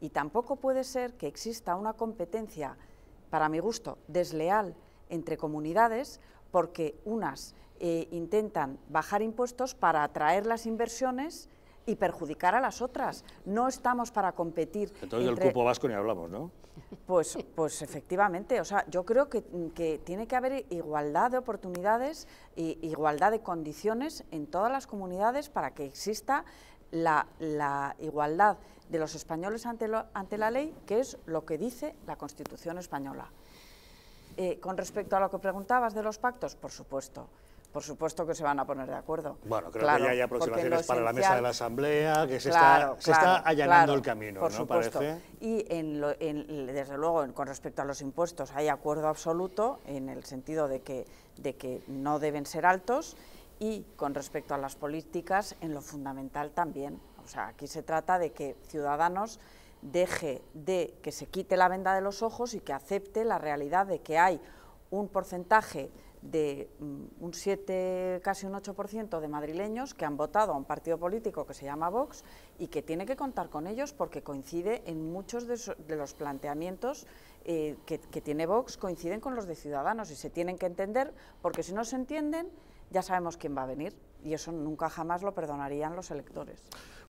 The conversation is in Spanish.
Y tampoco puede ser que exista una competencia, para mi gusto, desleal entre comunidades, porque unas eh, intentan bajar impuestos para atraer las inversiones y perjudicar a las otras. No estamos para competir. Entonces del cupo vasco ni hablamos, ¿no? Pues, pues efectivamente, o sea, yo creo que, que tiene que haber igualdad de oportunidades, e igualdad de condiciones en todas las comunidades para que exista la, igualdad de los españoles ante, ante, la ley, que es lo que dice la Constitución española. Eh, con respecto a lo que preguntabas de los pactos, por supuesto. Por supuesto que se van a poner de acuerdo. Bueno, creo que ya hay aproximaciones para la mesa de la Asamblea, que se, está, allanando el camino, ¿no? Y desde luego, con respecto a los impuestos, hay acuerdo absoluto en el sentido de que, de que no deben ser altos y con respecto a las políticas, en lo fundamental también. O sea, aquí se trata de que Ciudadanos deje de que se quite la venda de los ojos y que acepte la realidad de que hay un porcentaje de mm, un 7, casi un 8% de madrileños que han votado a un partido político que se llama Vox y que tiene que contar con ellos porque coincide en muchos de, los planteamientos eh, que, que tiene Vox, coinciden con los de Ciudadanos y se tienen que entender porque si no se entienden ya sabemos quién va a venir y eso nunca jamás lo perdonarían los electores.